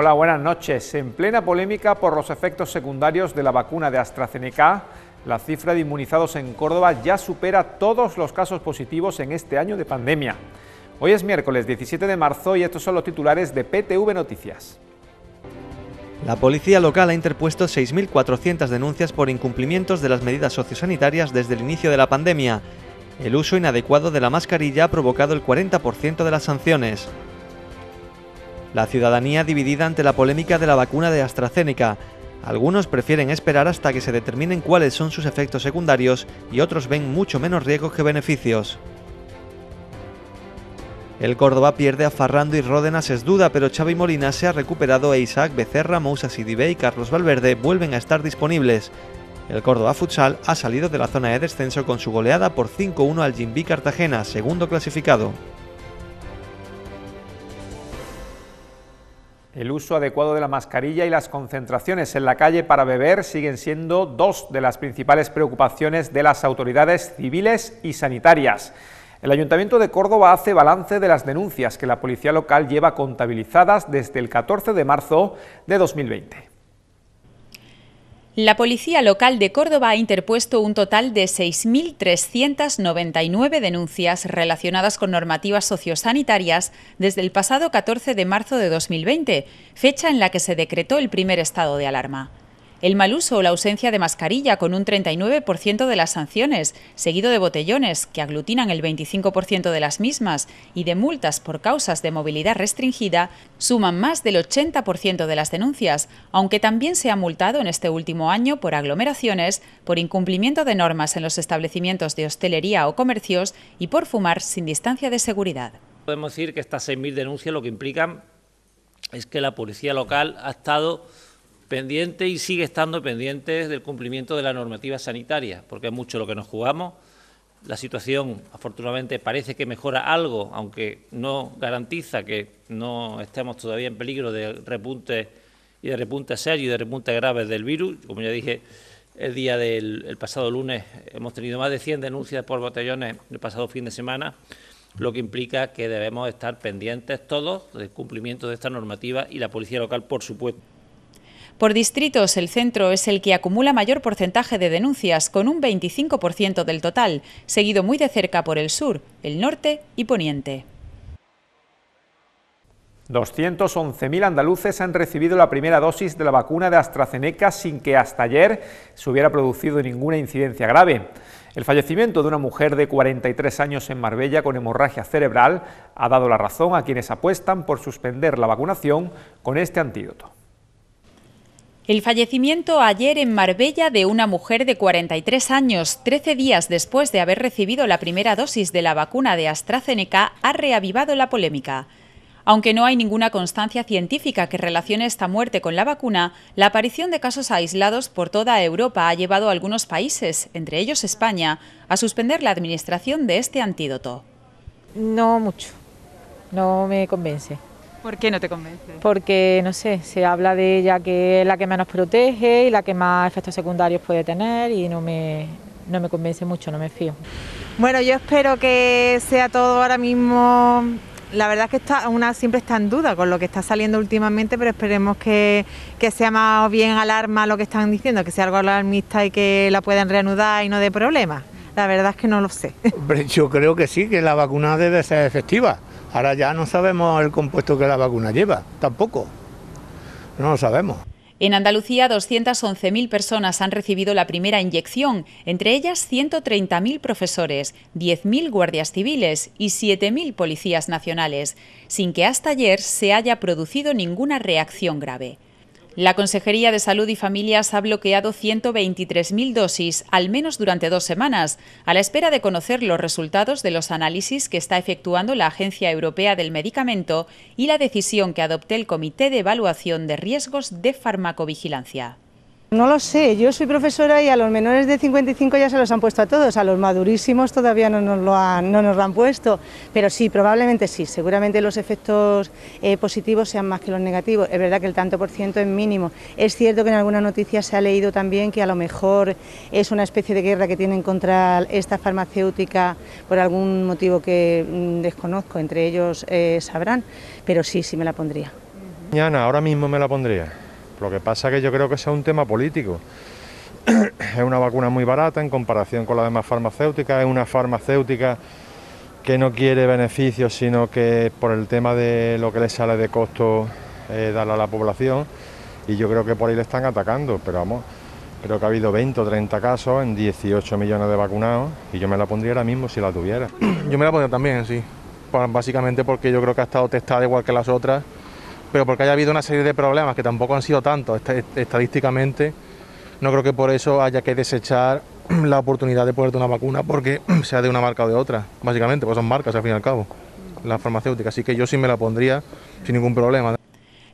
Hola, buenas noches. En plena polémica por los efectos secundarios de la vacuna de AstraZeneca, la cifra de inmunizados en Córdoba ya supera todos los casos positivos en este año de pandemia. Hoy es miércoles 17 de marzo y estos son los titulares de PTV Noticias. La policía local ha interpuesto 6.400 denuncias por incumplimientos de las medidas sociosanitarias desde el inicio de la pandemia. El uso inadecuado de la mascarilla ha provocado el 40% de las sanciones. La ciudadanía dividida ante la polémica de la vacuna de AstraZeneca. Algunos prefieren esperar hasta que se determinen cuáles son sus efectos secundarios y otros ven mucho menos riesgos que beneficios. El Córdoba pierde a Farrando y Ródenas es duda, pero Xavi Molina se ha recuperado e Isaac Becerra, Moussa Sidibé y Carlos Valverde vuelven a estar disponibles. El Córdoba Futsal ha salido de la zona de descenso con su goleada por 5-1 al Jimbi Cartagena, segundo clasificado. El uso adecuado de la mascarilla y las concentraciones en la calle para beber siguen siendo dos de las principales preocupaciones de las autoridades civiles y sanitarias. El Ayuntamiento de Córdoba hace balance de las denuncias que la policía local lleva contabilizadas desde el 14 de marzo de 2020. La Policía Local de Córdoba ha interpuesto un total de 6.399 denuncias relacionadas con normativas sociosanitarias desde el pasado 14 de marzo de 2020, fecha en la que se decretó el primer estado de alarma. El mal uso o la ausencia de mascarilla con un 39% de las sanciones, seguido de botellones, que aglutinan el 25% de las mismas, y de multas por causas de movilidad restringida, suman más del 80% de las denuncias, aunque también se ha multado en este último año por aglomeraciones, por incumplimiento de normas en los establecimientos de hostelería o comercios y por fumar sin distancia de seguridad. Podemos decir que estas 6.000 denuncias lo que implican es que la policía local ha estado pendiente y sigue estando pendiente del cumplimiento de la normativa sanitaria, porque es mucho lo que nos jugamos. La situación, afortunadamente, parece que mejora algo, aunque no garantiza que no estemos todavía en peligro de repunte y de repunte serio y de repunte graves del virus. Como ya dije, el día del pasado lunes hemos tenido más de 100 denuncias por botellones el pasado fin de semana, lo que implica que debemos estar pendientes todos del cumplimiento de esta normativa y la policía local, por supuesto. Por distritos, el centro es el que acumula mayor porcentaje de denuncias, con un 25% del total, seguido muy de cerca por el sur, el norte y poniente. 211.000 andaluces han recibido la primera dosis de la vacuna de AstraZeneca sin que hasta ayer se hubiera producido ninguna incidencia grave. El fallecimiento de una mujer de 43 años en Marbella con hemorragia cerebral ha dado la razón a quienes apuestan por suspender la vacunación con este antídoto. El fallecimiento ayer en Marbella de una mujer de 43 años, 13 días después de haber recibido la primera dosis de la vacuna de AstraZeneca, ha reavivado la polémica. Aunque no hay ninguna constancia científica que relacione esta muerte con la vacuna, la aparición de casos aislados por toda Europa ha llevado a algunos países, entre ellos España, a suspender la administración de este antídoto. No mucho, no me convence. ¿Por qué no te convence? Porque, no sé, se habla de ella que es la que menos protege y la que más efectos secundarios puede tener y no me, no me convence mucho, no me fío. Bueno, yo espero que sea todo ahora mismo... La verdad es que está, una siempre está en duda con lo que está saliendo últimamente, pero esperemos que, sea más bien alarma lo que están diciendo, que sea algo alarmista y que la puedan reanudar y no dé problemas. La verdad es que no lo sé. yo creo que sí, que la vacuna debe ser efectiva Ahora ya no sabemos el compuesto que la vacuna lleva, tampoco. No lo sabemos. En Andalucía, 211.000 personas han recibido la primera inyección, entre ellas 130.000 profesores, 10.000 guardias civiles y 7.000 policías nacionales, sin que hasta ayer se haya producido ninguna reacción grave. La Consejería de Salud y Familias ha bloqueado 123.000 dosis, al menos durante dos semanas, a la espera de conocer los resultados de los análisis que está efectuando la Agencia Europea del Medicamento y la decisión que adopte el Comité de Evaluación de Riesgos de Farmacovigilancia. No lo sé, yo soy profesora y a los menores de 55 ya se los han puesto a todos, a los madurísimos todavía no nos lo han, no nos han puesto, pero sí, probablemente sí, seguramente los efectos eh, positivos sean más que los negativos, es verdad que el tanto por ciento es mínimo, es cierto que en alguna noticia se ha leído también que a lo mejor es una especie de guerra que tienen contra esta farmacéutica por algún motivo que mm, desconozco, entre ellos eh, sabrán, pero sí, sí me la pondría. Mañana, ahora mismo me la pondría. Lo que pasa es que yo creo que es un tema político. es una vacuna muy barata en comparación con las demás farmacéuticas, es una farmacéutica que no quiere beneficios, sino que por el tema de lo que le sale de costo eh, darle a la población. Y yo creo que por ahí le están atacando, pero vamos, creo que ha habido 20 o 30 casos en 18 millones de vacunados y yo me la pondría ahora mismo si la tuviera. Yo me la pondría también, sí, pues, básicamente porque yo creo que ha estado testada igual que las otras pero porque haya habido una serie de problemas que tampoco han sido tantos estadísticamente, no creo que por eso haya que desechar la oportunidad de ponerte una vacuna porque sea de una marca o de otra, básicamente, pues son marcas al fin y al cabo, las farmacéuticas, así que yo sí me la pondría sin ningún problema.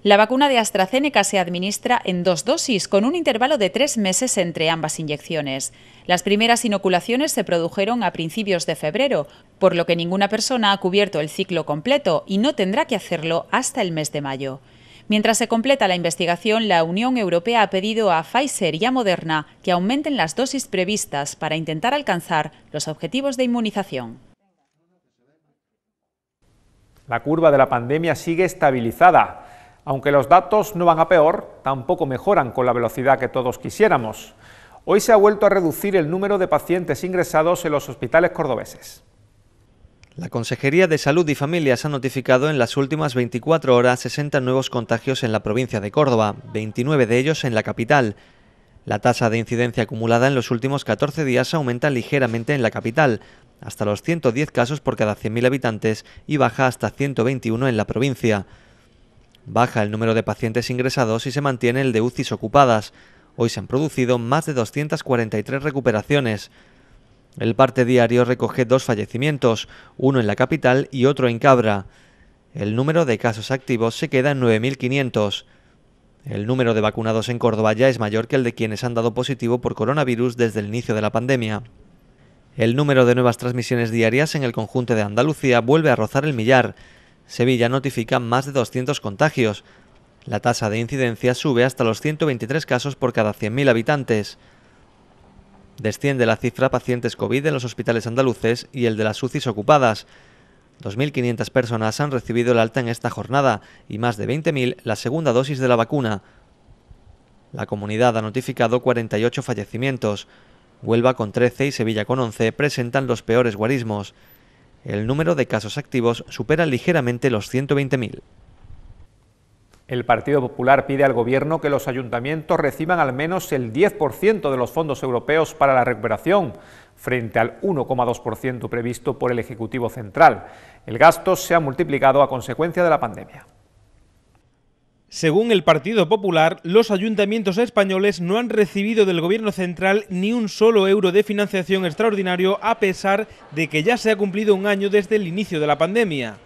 La vacuna de AstraZeneca se administra en dos dosis, con un intervalo de tres meses entre ambas inyecciones. Las primeras inoculaciones se produjeron a principios de febrero, por lo que ninguna persona ha cubierto el ciclo completo y no tendrá que hacerlo hasta el mes de mayo. Mientras se completa la investigación, la Unión Europea ha pedido a Pfizer y a Moderna que aumenten las dosis previstas para intentar alcanzar los objetivos de inmunización. La curva de la pandemia sigue estabilizada. Aunque los datos no van a peor, tampoco mejoran con la velocidad que todos quisiéramos. Hoy se ha vuelto a reducir el número de pacientes ingresados en los hospitales cordobeses. La Consejería de Salud y Familias ha notificado en las últimas 24 horas 60 nuevos contagios en la provincia de Córdoba, 29 de ellos en la capital. La tasa de incidencia acumulada en los últimos 14 días aumenta ligeramente en la capital, hasta los 110 casos por cada 100.000 habitantes y baja hasta 121 en la provincia. Baja el número de pacientes ingresados y se mantiene el de UCIs ocupadas. Hoy se han producido más de 243 recuperaciones. El parte diario recoge dos fallecimientos, uno en la capital y otro en Cabra. El número de casos activos se queda en 9.500. El número de vacunados en Córdoba ya es mayor que el de quienes han dado positivo por coronavirus desde el inicio de la pandemia. El número de nuevas transmisiones diarias en el conjunto de Andalucía vuelve a rozar el millar. Sevilla notifica más de 200 contagios. La tasa de incidencia sube hasta los 123 casos por cada 100.000 habitantes. Desciende la cifra pacientes COVID en los hospitales andaluces y el de las UCIs ocupadas. 2.500 personas han recibido el alta en esta jornada y más de 20.000 la segunda dosis de la vacuna. La comunidad ha notificado 48 fallecimientos. Huelva con 13 y Sevilla con 11 presentan los peores guarismos el número de casos activos supera ligeramente los 120.000. El Partido Popular pide al Gobierno que los ayuntamientos reciban al menos el 10% de los fondos europeos para la recuperación, frente al 1,2% previsto por el Ejecutivo Central. El gasto se ha multiplicado a consecuencia de la pandemia. Según el Partido Popular, los ayuntamientos españoles no han recibido del Gobierno central ni un solo euro de financiación extraordinario a pesar de que ya se ha cumplido un año desde el inicio de la pandemia.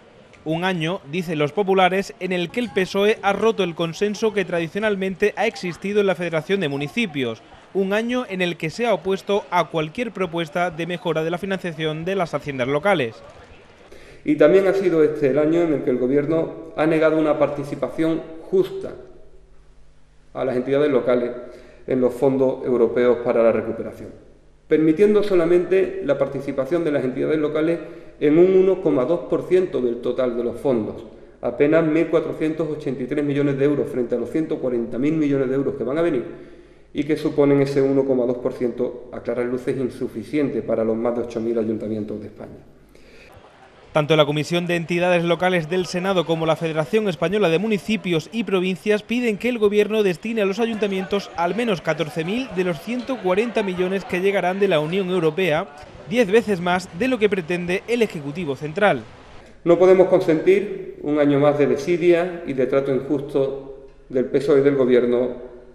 Un año, dicen los populares, en el que el PSOE ha roto el consenso que tradicionalmente ha existido en la Federación de Municipios. Un año en el que se ha opuesto a cualquier propuesta de mejora de la financiación de las haciendas locales. Y también ha sido este el año en el que el Gobierno ha negado una participación justa a las entidades locales en los fondos europeos para la recuperación, permitiendo solamente la participación de las entidades locales en un 1,2% del total de los fondos, apenas 1.483 millones de euros frente a los 140.000 millones de euros que van a venir y que suponen ese 1,2% a claras luces insuficiente para los más de 8.000 ayuntamientos de España. Tanto la Comisión de Entidades Locales del Senado como la Federación Española de Municipios y Provincias piden que el Gobierno destine a los ayuntamientos al menos 14.000 de los 140 millones que llegarán de la Unión Europea, 10 veces más de lo que pretende el Ejecutivo Central. No podemos consentir un año más de desidia y de trato injusto del peso e y del Gobierno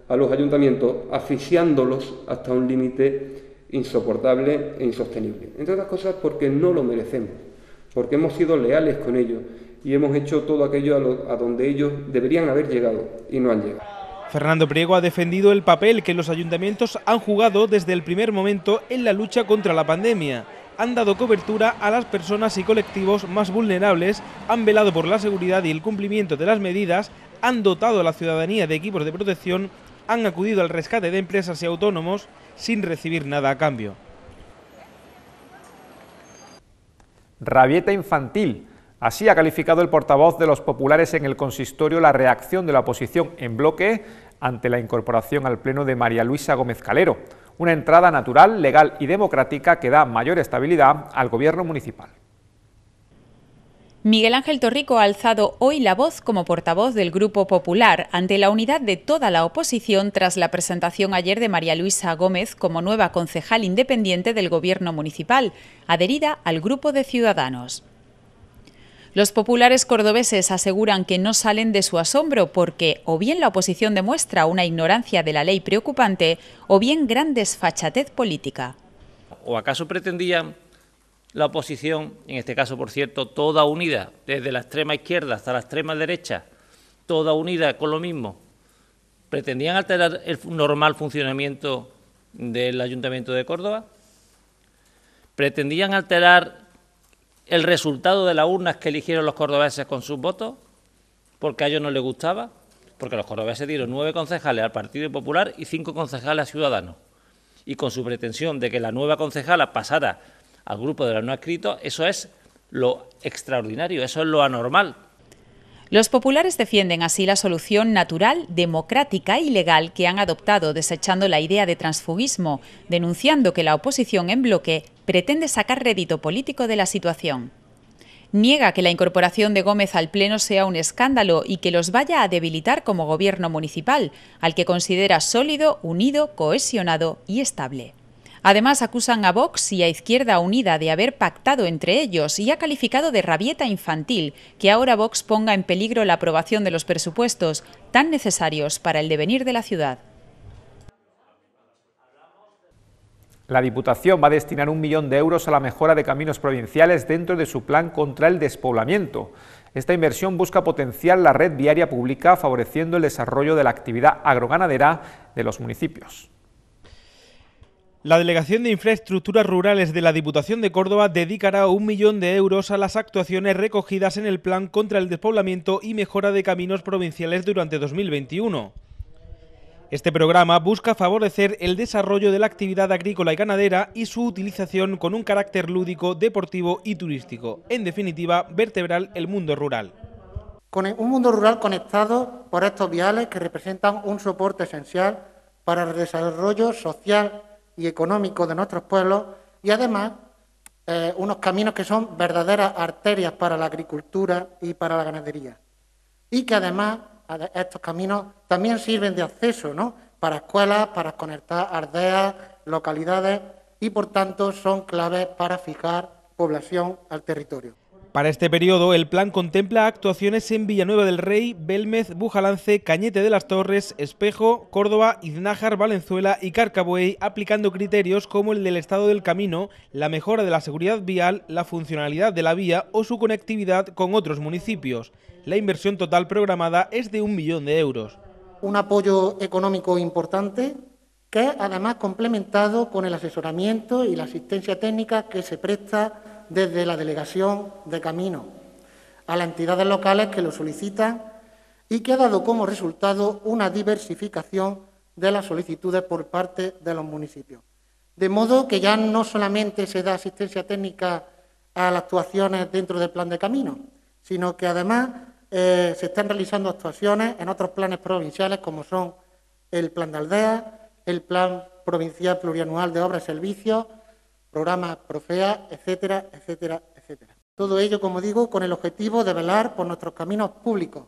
a los ayuntamientos, asfixiándolos hasta un límite insoportable e insostenible. Entre otras cosas porque no lo merecemos porque hemos sido leales con ellos y hemos hecho todo aquello a, donde ellos deberían haber llegado y no han llegado. Fernando Priego ha defendido el papel que los ayuntamientos han jugado desde el primer momento en la lucha contra la pandemia. Han dado cobertura a las personas y colectivos más vulnerables, han velado por la seguridad y el cumplimiento de las medidas, han dotado a la ciudadanía de equipos de protección, han acudido al rescate de empresas y autónomos sin recibir nada a cambio. Rabieta infantil. Así ha calificado el portavoz de los populares en el consistorio la reacción de la oposición en bloque ante la incorporación al Pleno de María Luisa Gómez Calero, una entrada natural, legal y democrática que da mayor estabilidad al Gobierno municipal. Miguel Ángel Torrico ha alzado hoy la voz como portavoz del Grupo Popular ante la unidad de toda la oposición tras la presentación ayer de María Luisa Gómez como nueva concejal independiente del Gobierno Municipal, adherida al Grupo de Ciudadanos. Los populares cordobeses aseguran que no salen de su asombro porque o bien la oposición demuestra una ignorancia de la ley preocupante o bien gran desfachatez política. ¿O acaso pretendían la oposición, en este caso, por cierto, toda unida, desde la extrema izquierda hasta la extrema derecha, toda unida con lo mismo, pretendían alterar el normal funcionamiento del Ayuntamiento de Córdoba, pretendían alterar el resultado de las urnas que eligieron los cordobeses con sus votos, porque a ellos no les gustaba, porque los cordobeses dieron nueve concejales al Partido Popular y cinco concejales a Ciudadanos. Y con su pretensión de que la nueva concejala pasara al grupo de los no escrito, eso es lo extraordinario, eso es lo anormal. Los populares defienden así la solución natural, democrática y legal que han adoptado, desechando la idea de transfugismo, denunciando que la oposición en bloque pretende sacar rédito político de la situación. Niega que la incorporación de Gómez al Pleno sea un escándalo y que los vaya a debilitar como gobierno municipal, al que considera sólido, unido, cohesionado y estable. Además, acusan a Vox y a Izquierda Unida de haber pactado entre ellos y ha calificado de rabieta infantil que ahora Vox ponga en peligro la aprobación de los presupuestos tan necesarios para el devenir de la ciudad. La Diputación va a destinar un millón de euros a la mejora de caminos provinciales dentro de su plan contra el despoblamiento. Esta inversión busca potenciar la red viaria pública favoreciendo el desarrollo de la actividad agroganadera de los municipios. La Delegación de Infraestructuras Rurales de la Diputación de Córdoba dedicará un millón de euros a las actuaciones recogidas en el Plan contra el Despoblamiento y Mejora de Caminos Provinciales durante 2021. Este programa busca favorecer el desarrollo de la actividad agrícola y ganadera y su utilización con un carácter lúdico, deportivo y turístico. En definitiva, vertebrar el mundo rural. Con un mundo rural conectado por estos viales que representan un soporte esencial para el desarrollo social y económico de nuestros pueblos y además eh, unos caminos que son verdaderas arterias para la agricultura y para la ganadería. Y que además estos caminos también sirven de acceso ¿no? para escuelas, para conectar aldeas, localidades y por tanto son claves para fijar población al territorio. Para este periodo, el plan contempla actuaciones en Villanueva del Rey, Belmez, Bujalance, Cañete de las Torres, Espejo, Córdoba, Iznájar, Valenzuela y Carcabuey, aplicando criterios como el del estado del camino, la mejora de la seguridad vial, la funcionalidad de la vía o su conectividad con otros municipios. La inversión total programada es de un millón de euros. Un apoyo económico importante que además complementado con el asesoramiento y la asistencia técnica que se presta desde la Delegación de Camino a las entidades locales que lo solicitan y que ha dado como resultado una diversificación de las solicitudes por parte de los municipios. De modo que ya no solamente se da asistencia técnica a las actuaciones dentro del plan de camino, sino que además eh, se están realizando actuaciones en otros planes provinciales como son el plan de aldea, el plan provincial plurianual de obras y servicios, Programa Profea, etcétera, etcétera, etcétera. Todo ello, como digo, con el objetivo de velar por nuestros caminos públicos.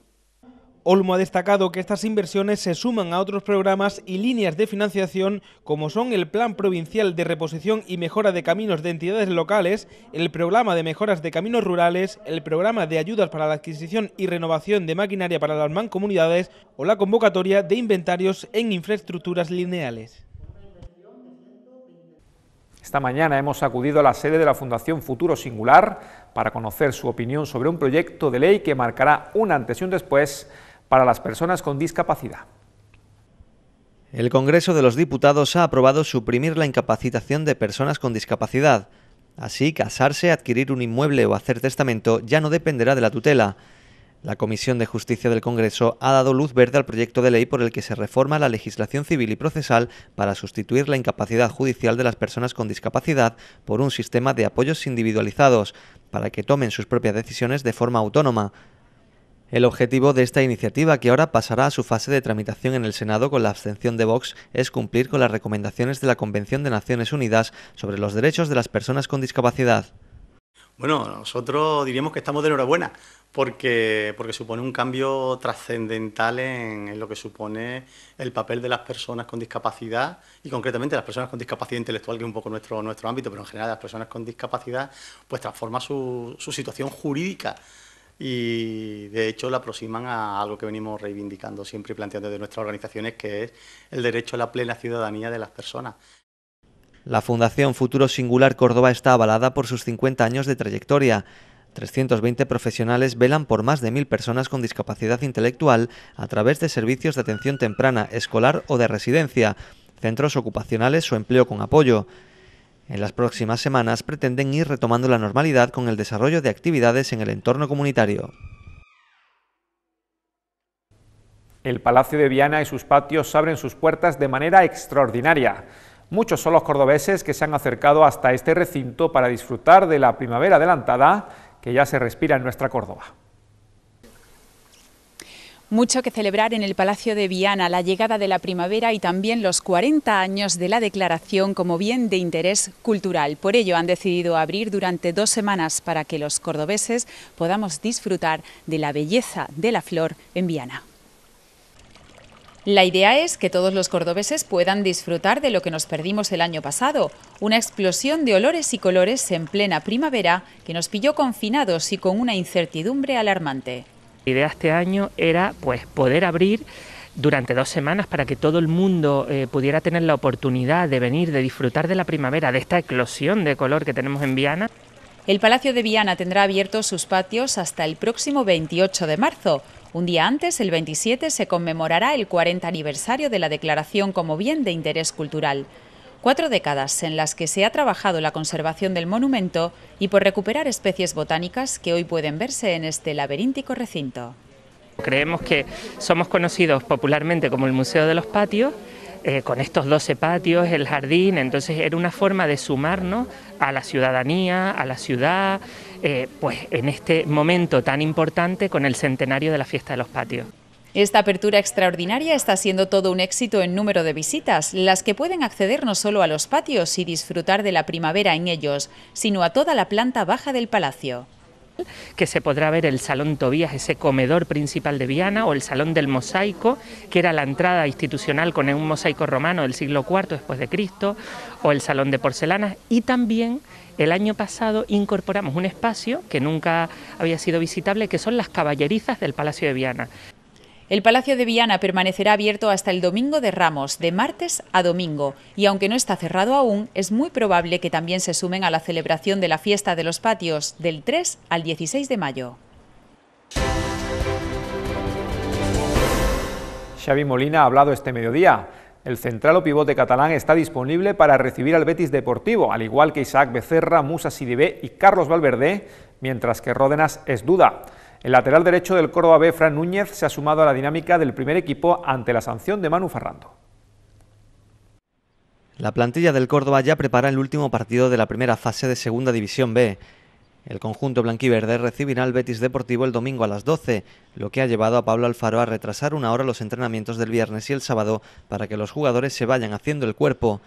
Olmo ha destacado que estas inversiones se suman a otros programas y líneas de financiación como son el Plan Provincial de Reposición y Mejora de Caminos de Entidades Locales, el Programa de Mejoras de Caminos Rurales, el Programa de Ayudas para la Adquisición y Renovación de Maquinaria para las Mancomunidades o la convocatoria de inventarios en infraestructuras lineales. Esta mañana hemos acudido a la sede de la Fundación Futuro Singular para conocer su opinión sobre un proyecto de ley que marcará un antes y un después para las personas con discapacidad. El Congreso de los Diputados ha aprobado suprimir la incapacitación de personas con discapacidad. Así, casarse, adquirir un inmueble o hacer testamento ya no dependerá de la tutela. La Comisión de Justicia del Congreso ha dado luz verde al proyecto de ley por el que se reforma la legislación civil y procesal para sustituir la incapacidad judicial de las personas con discapacidad por un sistema de apoyos individualizados, para que tomen sus propias decisiones de forma autónoma. El objetivo de esta iniciativa, que ahora pasará a su fase de tramitación en el Senado con la abstención de Vox, es cumplir con las recomendaciones de la Convención de Naciones Unidas sobre los Derechos de las Personas con Discapacidad. Bueno, nosotros diríamos que estamos de enhorabuena, porque, porque supone un cambio trascendental en, lo que supone el papel de las personas con discapacidad y concretamente las personas con discapacidad intelectual, que es un poco nuestro, nuestro ámbito, pero en general las personas con discapacidad, pues transforma su, su situación jurídica y de hecho la aproximan a algo que venimos reivindicando siempre y planteando desde nuestras organizaciones, que es el derecho a la plena ciudadanía de las personas. La Fundación Futuro Singular Córdoba está avalada por sus 50 años de trayectoria. 320 profesionales velan por más de 1.000 personas con discapacidad intelectual a través de servicios de atención temprana, escolar o de residencia, centros ocupacionales o empleo con apoyo. En las próximas semanas pretenden ir retomando la normalidad con el desarrollo de actividades en el entorno comunitario. El Palacio de Viana y sus patios abren sus puertas de manera extraordinaria. Muchos son los cordobeses que se han acercado hasta este recinto para disfrutar de la primavera adelantada que ya se respira en nuestra Córdoba. Mucho que celebrar en el Palacio de Viana, la llegada de la primavera y también los 40 años de la declaración como bien de interés cultural. Por ello han decidido abrir durante dos semanas para que los cordobeses podamos disfrutar de la belleza de la flor en Viana. La idea es que todos los cordobeses puedan disfrutar de lo que nos perdimos el año pasado, una explosión de olores y colores en plena primavera que nos pilló confinados y con una incertidumbre alarmante. La idea este año era pues poder abrir durante dos semanas para que todo el mundo eh, pudiera tener la oportunidad de venir, de disfrutar de la primavera, de esta eclosión de color que tenemos en Viana. El Palacio de Viana tendrá abiertos sus patios hasta el próximo 28 de marzo. Un día antes, el 27, se conmemorará el 40 aniversario de la declaración como bien de interés cultural. Cuatro décadas en las que se ha trabajado la conservación del monumento y por recuperar especies botánicas que hoy pueden verse en este laberíntico recinto. Creemos que somos conocidos popularmente como el Museo de los Patios, eh, con estos 12 patios, el jardín, entonces era una forma de sumarnos a la ciudadanía, a la ciudad, eh, pues en este momento tan importante con el centenario de la fiesta de los patios. Esta apertura extraordinaria está siendo todo un éxito en número de visitas, las que pueden acceder no solo a los patios y disfrutar de la primavera en ellos, sino a toda la planta baja del palacio que se podrá ver el Salón Tobías, ese comedor principal de Viana, o el Salón del Mosaico, que era la entrada institucional con un mosaico romano del siglo IV después de Cristo, o el Salón de Porcelanas, y también el año pasado incorporamos un espacio que nunca había sido visitable, que son las caballerizas del Palacio de Viana. El Palacio de Viana permanecerá abierto hasta el domingo de Ramos, de martes a domingo, y aunque no está cerrado aún, es muy probable que también se sumen a la celebración de la fiesta de los patios del 3 al 16 de mayo. Xavi Molina ha hablado este mediodía. El central o pivote catalán está disponible para recibir al Betis Deportivo, al igual que Isaac Becerra, Musa Sidibé y Carlos Valverde, mientras que Ródenas es duda. El lateral derecho del Córdoba B, Fran Núñez, se ha sumado a la dinámica del primer equipo ante la sanción de Manu Ferrando. La plantilla del Córdoba ya prepara el último partido de la primera fase de Segunda División B. El conjunto blanquiverde recibirá al Betis Deportivo el domingo a las 12, lo que ha llevado a Pablo Alfaro a retrasar una hora los entrenamientos del viernes y el sábado para que los jugadores se vayan haciendo el cuerpo.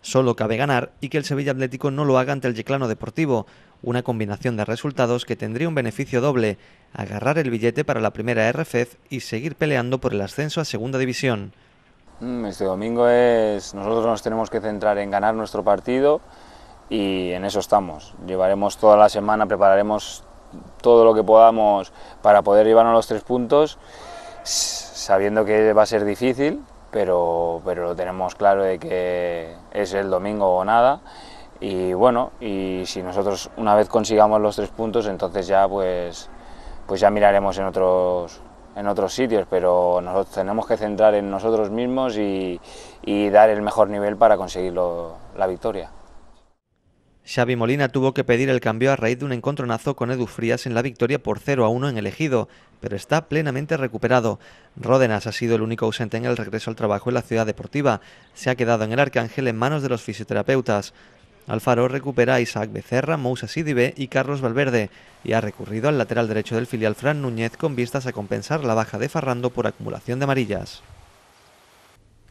Solo cabe ganar y que el Sevilla Atlético no lo haga ante el Yeclano Deportivo, una combinación de resultados que tendría un beneficio doble, agarrar el billete para la primera RFEZ y seguir peleando por el ascenso a segunda división. Mm, este domingo es, nosotros nos tenemos que centrar en ganar nuestro partido y en eso estamos. Llevaremos toda la semana, prepararemos todo lo que podamos para poder llevarnos los tres puntos, sabiendo que va a ser difícil, pero, pero lo tenemos claro de que es el domingo o nada y bueno, y si nosotros una vez consigamos los tres puntos, entonces ya pues, pues ya miraremos en otros, en otros sitios, pero nos tenemos que centrar en nosotros mismos y, dar el mejor nivel para conseguir la victoria. Xavi Molina tuvo que pedir el cambio a raíz de un encontronazo con Edu Frías en la victoria por 0 a 1 en el Ejido, pero está plenamente recuperado. Ródenas ha sido el único ausente en el regreso al trabajo en la ciudad deportiva. Se ha quedado en el Arcángel en manos de los fisioterapeutas. Alfaro recupera a Isaac Becerra, Moussa Sidibé y Carlos Valverde y ha recurrido al lateral derecho del filial Fran Núñez con vistas a compensar la baja de Farrando por acumulación de amarillas.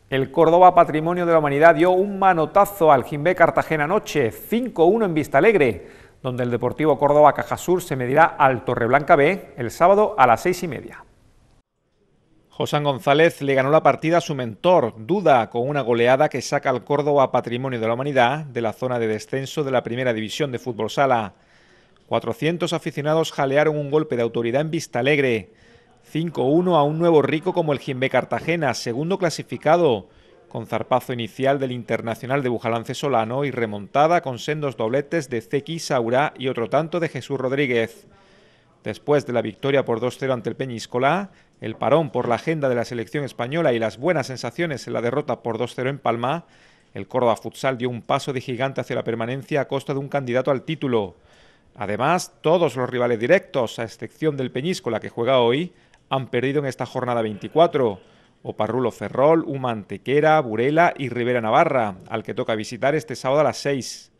El Córdoba Patrimonio de la Humanidad dio un manotazo al Jimbe Cartagena noche 5-1 en Vista Alegre, donde el Deportivo Córdoba Cajasur se medirá al Torreblanca B el sábado a las seis y media. Josán González le ganó la partida a su mentor, Duda, con una goleada que saca al Córdoba Patrimonio de la Humanidad de la zona de descenso de la Primera División de Fútbol Sala. 400 aficionados jalearon un golpe de autoridad en Vistalegre. 5-1 a un nuevo rico como el Jimbe Cartagena, segundo clasificado, con zarpazo inicial del internacional de Bujalance Solano y remontada con sendos dobletes de Zeki, Saura y otro tanto de Jesús Rodríguez. Después de la victoria por 2-0 ante el Peñíscola, el parón por la agenda de la selección española y las buenas sensaciones en la derrota por 2-0 en Palma, el Córdoba Futsal dio un paso de gigante hacia la permanencia a costa de un candidato al título. Además, todos los rivales directos, a excepción del Peñíscola que juega hoy, han perdido en esta jornada 24. Oparrulo Ferrol, Humantequera, Burela y Rivera Navarra, al que toca visitar este sábado a las 6.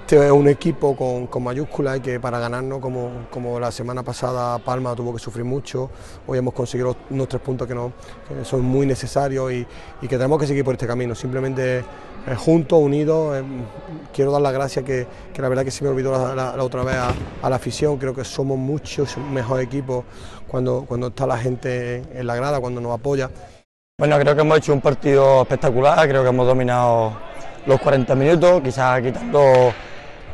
Este es un equipo con, mayúsculas y que para ganarnos, como, la semana pasada Palma tuvo que sufrir mucho, hoy hemos conseguido unos tres puntos que, son muy necesarios y, que tenemos que seguir por este camino. Simplemente eh, juntos, unidos, eh, quiero dar las gracias que, la verdad que se me olvidó la, otra vez a, la afición, creo que somos muchos mejor equipo cuando, cuando está la gente en la grada, cuando nos apoya. Bueno, creo que hemos hecho un partido espectacular, creo que hemos dominado los 40 minutos, quizás quitando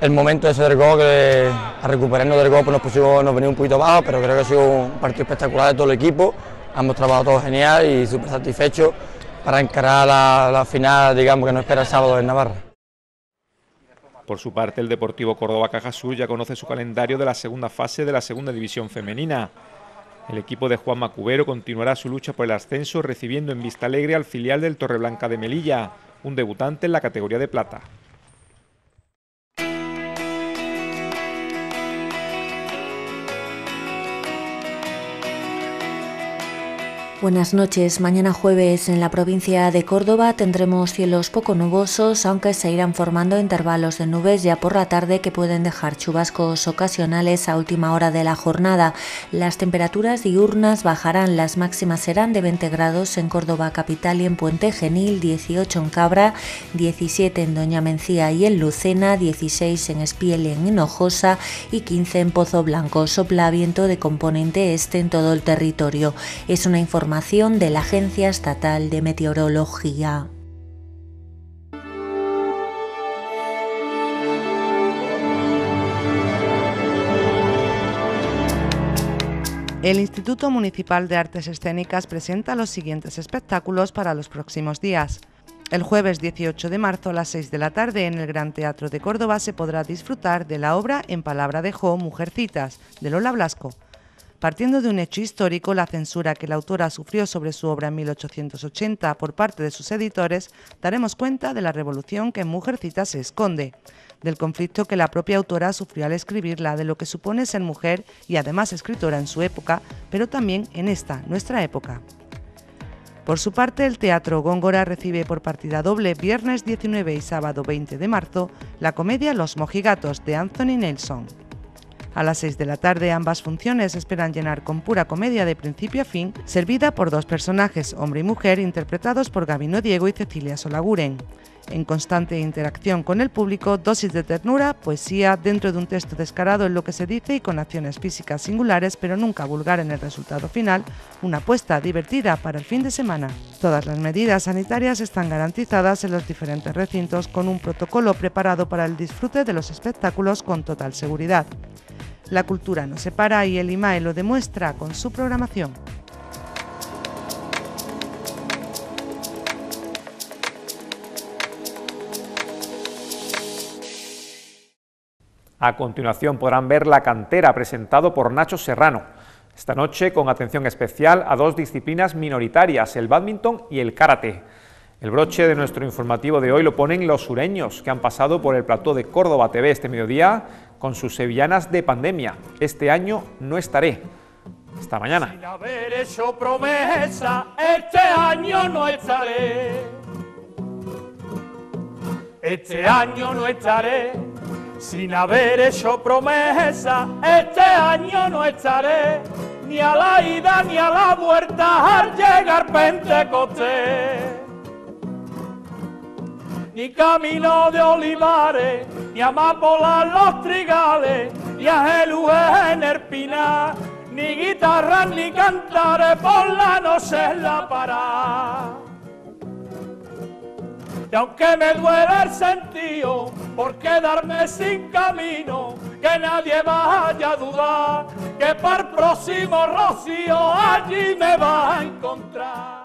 el momento de ese del gol, que a recuperarnos del gol pues nos pusimos, nos un poquito bajo, pero creo que ha sido un partido espectacular de todo el equipo, hemos trabajado todo genial y súper satisfechos para encarar la, final, digamos, que nos espera el sábado en Navarra. Por su parte, el Deportivo Córdoba Sur... ya conoce su calendario de la segunda fase de la segunda división femenina. El equipo de Juan Macubero continuará su lucha por el ascenso recibiendo en Vista Alegre al filial del Torreblanca de Melilla, un debutante en la categoría de plata. Buenas noches. Mañana jueves en la provincia de Córdoba tendremos cielos poco nubosos, aunque se irán formando intervalos de nubes ya por la tarde que pueden dejar chubascos ocasionales a última hora de la jornada. Las temperaturas diurnas bajarán, las máximas serán de 20 grados en Córdoba capital y en Puente Genil, 18 en Cabra, 17 en Doña Mencía y en Lucena, 16 en Espiel y en Hinojosa y 15 en Pozo Blanco. Sopla viento de componente este en todo el territorio. Es una información de la Agencia Estatal de Meteorología. El Instituto Municipal de Artes Escénicas presenta los siguientes espectáculos para los próximos días. El jueves 18 de marzo a las 6 de la tarde en el Gran Teatro de Córdoba se podrá disfrutar de la obra En Palabra de Jo, Mujercitas, de Lola Blasco partiendo de un hecho histórico, la censura que la autora sufrió sobre su obra en 1880 por parte de sus editores, daremos cuenta de la revolución que en Mujercita se esconde, del conflicto que la propia autora sufrió al escribirla, de lo que supone ser mujer y además escritora en su época, pero también en esta, nuestra época. Por su parte, el Teatro Góngora recibe por partida doble viernes 19 y sábado 20 de marzo la comedia Los Mojigatos de Anthony Nelson. A las 6 de la tarde ambas funciones esperan llenar con pura comedia de principio a fin, servida por dos personajes, hombre y mujer, interpretados por Gabino Diego y Cecilia Solaguren. En constante interacción con el público, dosis de ternura, poesía, dentro de un texto descarado en lo que se dice y con acciones físicas singulares pero nunca vulgar en el resultado final, una apuesta divertida para el fin de semana. Todas las medidas sanitarias están garantizadas en los diferentes recintos con un protocolo preparado para el disfrute de los espectáculos con total seguridad. La cultura nos separa y el IMAE lo demuestra con su programación. A continuación podrán ver La cantera presentado por Nacho Serrano. Esta noche con atención especial a dos disciplinas minoritarias, el badminton y el karate. El broche de nuestro informativo de hoy lo ponen los sureños que han pasado por el plató de Córdoba TV este mediodía con sus sevillanas de pandemia. Este año no estaré. esta mañana. Sin haber hecho promesa, este año no estaré. Este año no estaré. Sin haber hecho promesa, este año no estaré. Ni a la ida ni a la vuelta al llegar Pentecostés ni camino de olivares, ni amapolas los trigales, ni ajelujes en el pinar, ni guitarras ni cantares por la noche es la parada. Y aunque me duele el sentido por quedarme sin camino, que nadie vaya a dudar que para el próximo rocío allí me va a encontrar.